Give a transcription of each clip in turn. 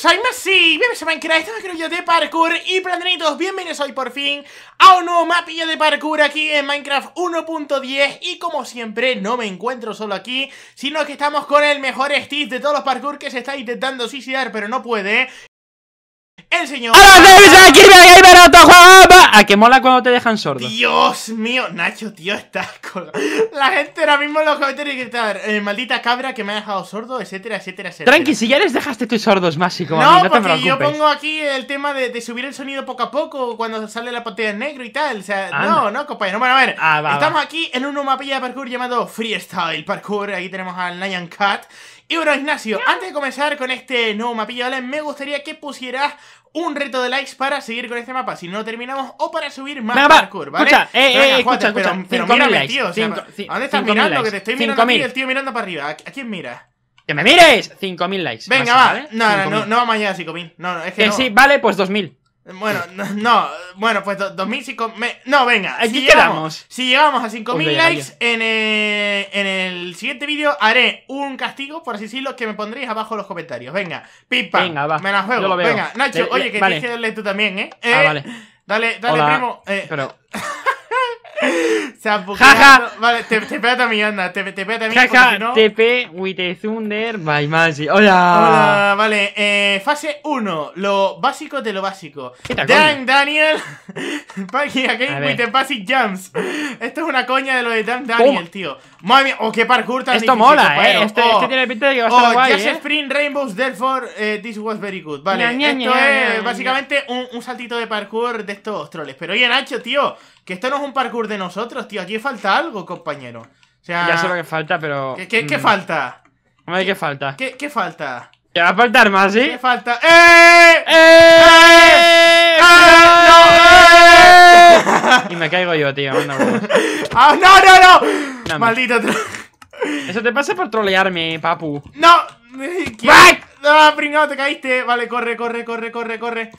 soy Masi, bienvenidos a Minecraft, estamos yo de parkour y planetitos, bienvenidos hoy por fin a un nuevo mapillo de parkour aquí en Minecraft 1.10 y como siempre no me encuentro solo aquí, sino que estamos con el mejor Steve de todos los parkour que se está intentando suicidar pero no puede el señor. ¡A que mola cuando te dejan sordo! Dios mío, Nacho, tío, estás con... La gente ahora mismo en los comentarios gritar eh, maldita cabra que me ha dejado sordo, etcétera, etcétera, etcétera. Tranqui, si ya les dejaste tus sordos más y no, no porque yo pongo aquí el tema de, subir el sonido poco a poco cuando sale la pantalla en negro y tal. O sea, no, no, compañero. Bueno, a ver, ah, estamos aquí en un mapilla de parkour llamado Freestyle Parkour. Aquí tenemos al Nyan Cat y bueno, Ignacio, antes de comenzar con este nuevo mapillo, me gustaría que pusieras un reto de likes para seguir con este mapa. Si no lo terminamos, o para subir más parkour, ¿vale? Escucha, eh, escucha, eh, escucha. Pero, mírame, tío. O sea, dónde estás mirando? que te estoy mirando aquí y el tío mirando para arriba. ¿A, quién miras? ¡Que me mires! 5.000 likes. Venga, va. No, no, no, no, vamos allá a 5.000. No, no, es que, que no. sí, vale, pues 2.000. Bueno, no, bueno, pues 2005. No, venga, aquí si llegamos. Si llegamos a 5000 likes en el, eh, en el siguiente vídeo, haré un castigo, por así decirlo, que me pondréis abajo en los comentarios. Venga, pipa. Venga, va. Me la juego. Venga, Nacho, eh, oye, que tienes que darle tú también, ¿eh? Ah, ¿eh? vale. Dale, dale, primo. Jaja. Vale, te, te pega también, anda. Te, te pega también. Jaja, no... TP with Thunder by Magic. Hola. Hola, vale. Eh, fase 1. Lo básico de lo básico. Dan, Daniel. Paki, aquí with the basic jumps. Esto es una coña de lo de Dan, oh. Daniel, tío. Madre mía, oh, qué parkour tan Esto mola, eh. Este, oh. este, tiene pinta de que va a oh, estar oh, guay. Just eh. Spring Rainbows, therefore, eh, this was very good. Vale, esto es básicamente un, un saltito de parkour de estos troles. Pero oye, Nacho, tío, que esto no es un parkour de nosotros, tío. Aquí falta algo, compañero. O sea. Ya sé lo que falta, pero. ¿Qué, qué, qué mm. falta? Hombre, ¿qué, ¿qué falta? ¿Qué, qué falta? ¿Te va a faltar más, sí? ¿Qué falta? ¡Eh! ¡Eh! ¡Eh! ¡Eh! ¡Eh! ¡No! ¡Eh! Y me caigo yo, tío. No, ¡Ah, no, no, no! Maldito Eso te pasa por trolearme, papu. ¡No! ¡Back! No, ah, primero te caíste. Vale, corre, corre, corre, corre, corre.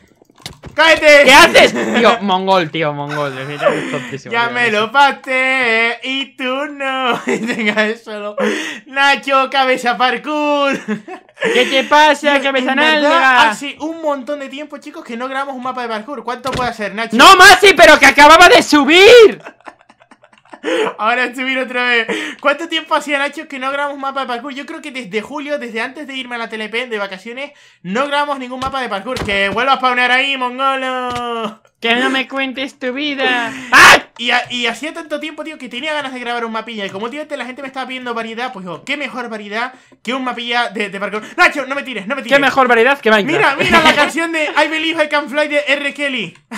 ¿Qué haces? Tío, mongol, tío, mongol. ya me lo pasé y tú no. tenga eso. Nacho, cabeza parkour. ¿Qué te pasa, cabeza nalga? Hace un montón de tiempo, chicos, que no grabamos un mapa de parkour. ¿Cuánto puede ser, Nacho? ¡No, Masi! ¡Pero que acababa de subir! Ahora subir otra vez. ¿Cuánto tiempo hacía Nacho que no grabamos mapa de parkour? Yo creo que desde julio, desde antes de irme a la TLP de vacaciones, no grabamos ningún mapa de parkour. Que vuelvo a spawnar ahí, mongolo. Que no me cuentes tu vida. ¡Ah! Y, hacía tanto tiempo, tío, que tenía ganas de grabar un mapilla. Y como, últimamente la gente me estaba pidiendo variedad, pues yo, qué mejor variedad que un mapilla de, de parkour. Nacho, no me tires, no me tires. Qué mejor variedad que Minecraft. Mira, mira la canción de I Believe I Can Fly de R. Kelly.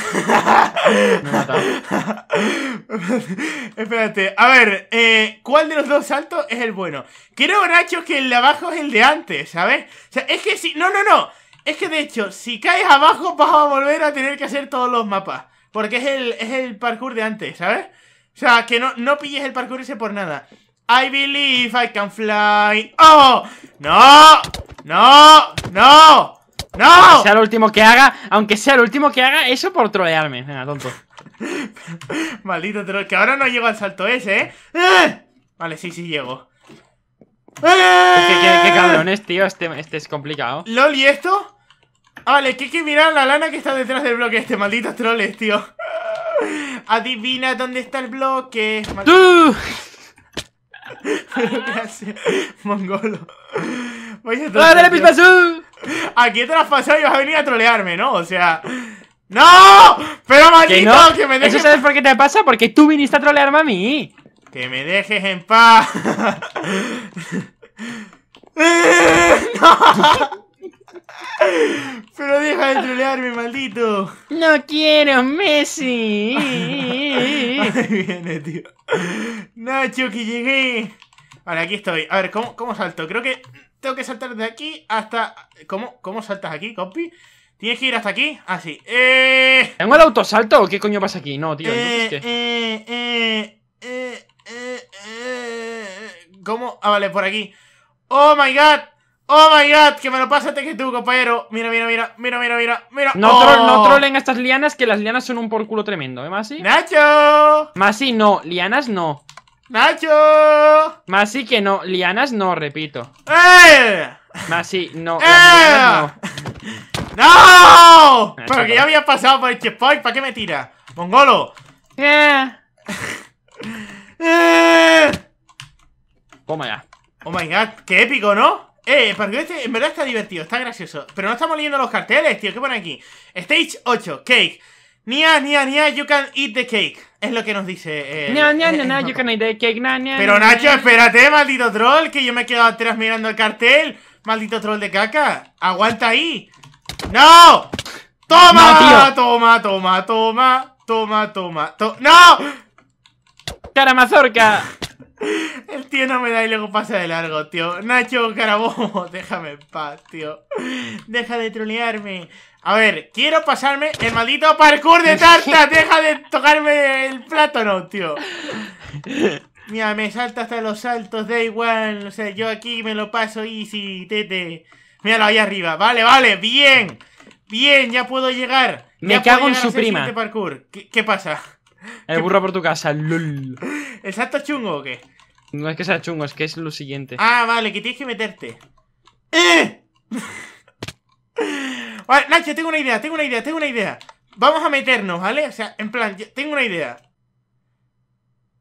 Espérate, a ver, eh, ¿cuál de los dos saltos es el bueno? Creo, Nacho, que el de abajo es el de antes, ¿sabes? O sea, es que si. No, no, no. Es que de hecho, si caes abajo vas a volver a tener que hacer todos los mapas. Porque es el, es el parkour de antes, ¿sabes? O sea, que no, no pilles el parkour ese por nada. I believe I can fly. ¡Oh! ¡No! ¡No! ¡No! ¡No! Aunque sea el último que haga, aunque sea el último que haga, eso por trolearme. Venga, tonto. Maldito troll, que ahora no llego al salto ese, ¿eh? ¡Eh! Vale, sí, sí llego qué, ¡Eh! cabrones, tío. Este, este es complicado. ¿Lol y esto? Vale, que hay que mirar la lana que está detrás del bloque este. Malditos troles, tío. Adivina dónde está el bloque. ¡Tú! Mongolo. Voy a Aquí te lo has pasado y vas a venir a trolearme, ¿no? O sea... ¡No! ¡Pero maldito! me ¿Eso sabes por qué te pasa? Porque tú viniste a trolearme a mí. ¡Que me dejes en paz! Pero deja de trolearme, maldito. No quiero Messi. viene, tío. Nacho, que llegué. Vale, aquí estoy. A ver, ¿cómo, ¿cómo, salto? Creo que tengo que saltar de aquí hasta... ¿Cómo, cómo saltas aquí, compi? ¿Tienes que ir hasta aquí? Así. Ah, eh... ¿Tengo el autosalto o qué coño pasa aquí? No, tío. eh, eh, eh... eh ¿Cómo? Ah, vale, por aquí. ¡Oh, my God! ¡Oh, my God! Que me lo pásate que tú, compañero. Mira, mira, mira, mira, mira, mira, No, trolen oh. estas lianas, que las lianas son un por culo tremendo, ¿eh, Masi? ¡Nacho! Masi, no. Lianas, no. ¡Nacho! Masi, que no. Lianas, no, repito. ¡Eh! Masi, no. ¡Eh! no. Ah, Pero que ya había pasado por el checkpoint, ¿para qué me tira? ¡Mongolo! ¡Eh! ¡Eh! Toma Oh my god, qué épico, ¿no? Eh, porque este, en verdad está divertido, está gracioso. Pero no estamos leyendo los carteles, tío. ¿Qué pone aquí? Stage 8, cake. Nia, nia, nia, you can eat the cake. Es lo que nos dice. nia, nia, nia, you can eat the cake, nia, Pero Nacho, espérate, maldito troll, que yo me he quedado atrás mirando el cartel. Maldito troll de caca. Aguanta ahí. ¡No! ¡Toma! No, toma, toma, toma, toma, toma, ¡No! La mazorca. El tío no me da y luego pasa de largo, tío. Nacho Carabobo, déjame en paz, tío. Deja de trolearme. A ver, quiero pasarme el maldito parkour de tarta, Deja de tocarme el plátano, tío. Mira, me salta hasta los saltos, da igual. O sea, yo aquí me lo paso easy, tete. Míralo ahí arriba. Vale, vale, bien. Bien, ya puedo llegar. me cago en su prima. Parkour. ¿Qué pasa? El burro por tu casa, lul. ¿El salto chungo o qué? No es que sea chungo, es que es lo siguiente. Ah, vale, que tienes que meterte. ¡Eh! vale, Nacho, tengo una idea, tengo una idea, tengo una idea. Vamos a meternos, ¿vale? O sea, en plan, tengo una idea.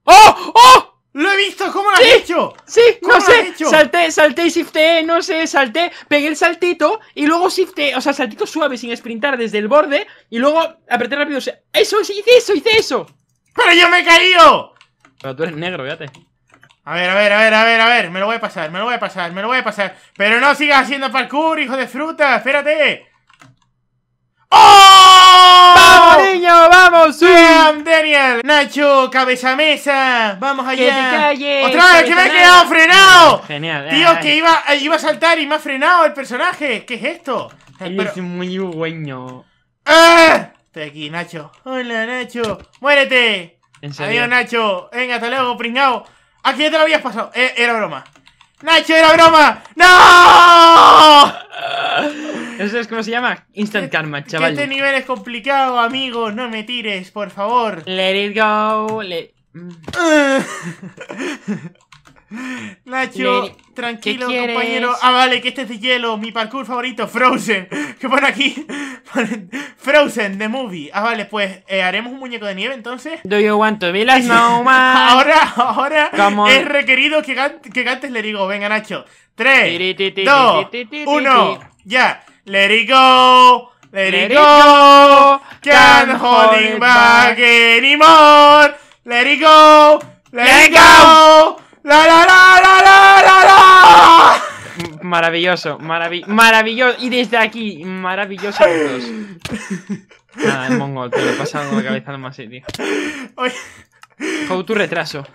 ¡Oh! ¡Oh! ¡Lo he visto! ¿Cómo lo has hecho? Sí, no sé. Salté, salté y shifté, no sé, salté, pegué el saltito y luego shifté, o sea, saltito suave sin sprintar desde el borde y luego apreté rápido. eso, sí, hice eso, hice eso. ¡Pero yo me he caído! Pero tú eres negro, fíjate. A ver, a ver, a ver, a ver, a ver, me lo voy a pasar, me lo voy a pasar, me lo voy a pasar. Pero no sigas haciendo parkour, hijo de fruta, espérate. ¡Oh! Nacho, cabeza mesa, vamos allá. Otra vez que me he quedado frenado. Ah, genial. Tío, que iba, eh, iba a saltar y me ha frenado el personaje. ¿Qué es esto? muy bueno. ¡Ah! Estoy aquí, Nacho. Hola, Nacho. Muérete. ¿En Adiós, Nacho. Venga, hasta luego, pringao. Aquí te lo habías pasado. Eh, era broma. Nacho, era broma. ¡No! Eso es como se llama Instant Karma, chaval. este nivel es complicado, amigo. No me tires, por favor. Let it go. Nacho, tranquilo, compañero. Ah, vale, que este es de hielo. Mi parkour favorito, Frozen. Que pone aquí? Frozen, the movie. Ah, vale, pues eh, haremos un muñeco de nieve entonces. Do you want to be like snowman? ahora, ahora es requerido que, que cantes le digo. Venga, Nacho. Tres, dos, 1, ya. Let it go. Let, it, go. go. Can't hold it back, anymore. Let it go. Let, it go. La la la la la la la. Maravilloso, maravi maravilloso. Y desde aquí, maravilloso. Ah, el mongol, te lo he pasado la cabeza nomás, tío. Oye. tu retraso.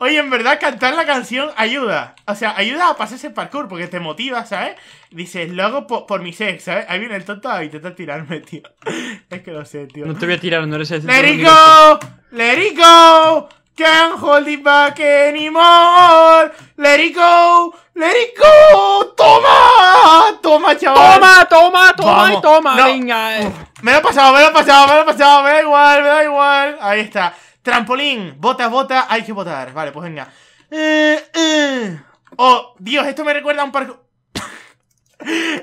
Oye, en verdad, cantar la canción ayuda. O sea, ayuda a pasar ese parkour porque te motiva, ¿sabes? Dices, lo hago por, mi sex, ¿sabes? Ahí viene el tonto a intentar tirarme, tío. Es que lo sé, tío. No te voy a tirar, no eres ese. ¡Let it go! ¡Let it go! Can't hold it back anymore. Let it Toma, toma, chaval. Toma, toma, toma y toma. Venga. Eh. Me lo he pasado, me lo he pasado, me lo he pasado. Me da igual, me da igual. Ahí está. Trampolín, bota, bota, hay que votar. Vale, pues venga. Eh, eh. Oh, Dios, esto me recuerda a un parkour.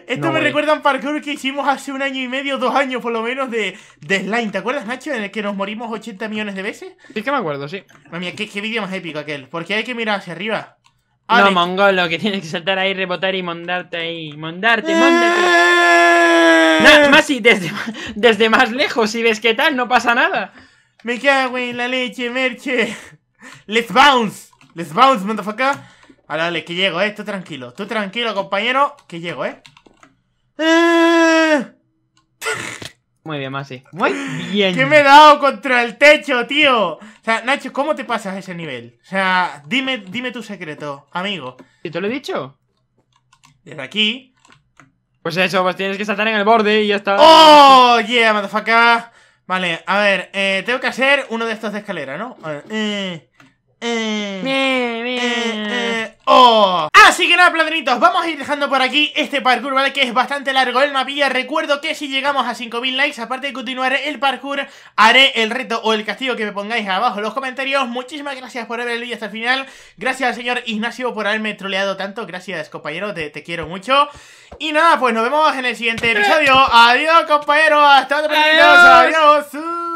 esto me recuerda a un parkour que hicimos hace un año y medio, dos años por lo menos, de, de slime. ¿Te acuerdas, Nacho? En el que nos morimos 80 millones de veces. Sí, que me acuerdo, sí. Mami, qué, vídeo más épico aquel. Porque hay que mirar hacia arriba. No, mongolo, que tienes que saltar ahí, rebotar y mandarte ahí. Mandarte, eh. mandarte. No, más y desde, más lejos, si ves qué tal, no pasa nada. Me cago en la leche, merche. Let's bounce. Let's bounce, motherfucker. Vale, dale que llego, eh. Tú tranquilo. Tú tranquilo, compañero. Que llego, eh. Ah. Muy bien, Masi. Muy bien. ¿Qué me he dado contra el techo, tío? O sea, Nacho, ¿cómo te pasas a ese nivel? O sea, dime, dime tu secreto, amigo. ¿Y te lo he dicho? Desde aquí. Pues eso, pues tienes que saltar en el borde y ya está. ¡Oh, yeah, motherfucker! Vale, a ver, eh, tengo que hacer uno de estos de escalera, ¿no? A ver, eh, eh, eh, eh, ¡Oh! Así que nada, plateritos, vamos a ir dejando por aquí este parkour, ¿vale? Que es bastante largo el mapilla. Recuerdo que si llegamos a 5000 likes, aparte de continuar el parkour, haré el reto o el castigo que me pongáis abajo en los comentarios. Muchísimas gracias por haber leído hasta el final. Gracias al señor Ignacio por haberme troleado tanto. Gracias, compañero, te, quiero mucho. Y nada, pues nos vemos en el siguiente episodio. Adiós, compañero. Hasta otro Adiós. Adiós.